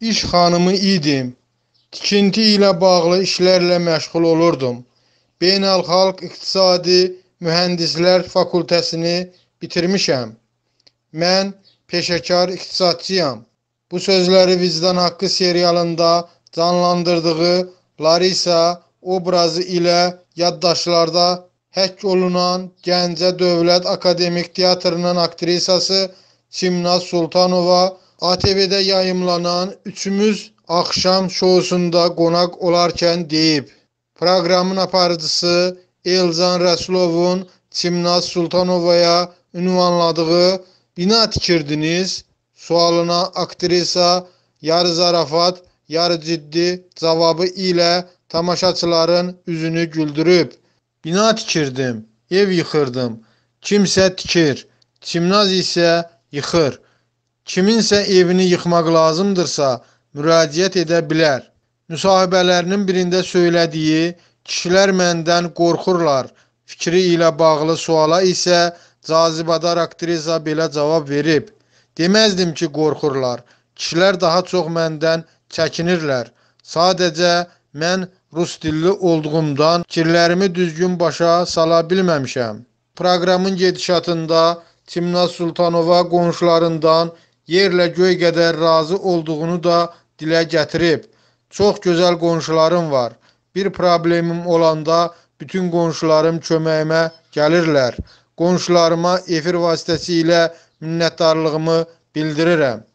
İş xanımı idim. Tikinti ilə bağlı işlərlə məşğul olurdum. Beynəlxalq İqtisadi Mühəndislər Fakültəsini bitirmişəm. Mən peşəkar iqtisadçıyam. Bu sözləri Vicdan Haqqı serialında canlandırdığı Larisa obrazı ilə yaddaşlarda həkk olunan Gəncə Dövlət Akademik Teatrının aktrisası Çimnaz Sultanova ATV-də yayımlanan Üçümüz axşam şousunda qonaq olarkən deyib. Proqramın aparıcısı Elzan Rəsulovun Çimnaz Sultanovaya ünvanladığı bina tikirdiniz sualına aktrisa yarı zarafat, yarı ciddi cavabı ilə tamaşaçıların üzünü güldürüb. Bina tikirdim, ev yıxırdım. Kimsə tikir, çimnaz isə yıxır. Kiminsə evini yıxmaq lazımdırsa, müraciət edə bilər. Müsahibələrinin birində söylədiyi kişilər məndən qorxurlar fikri ilə bağlı suala isə cazibədar aktrisa belə cavab verib. Deməzdim ki, qorxurlar. Kişilər daha çox məndən çəkinirlər. Sadəcə mən rus dilli olduğumdan fikirlərimi düzgün başa sala bilməmişəm. Proqramın gedişatında Timna Sultanova qonşularından yerlə göy qədər razı olduğunu da dilə gətirib. Çox gözəl qonşularım var. Bir problemim olanda bütün qonşularım köməyimə gəlirlər. Qonşularıma efir vasitəsilə minnətdarlığımı bildirirəm.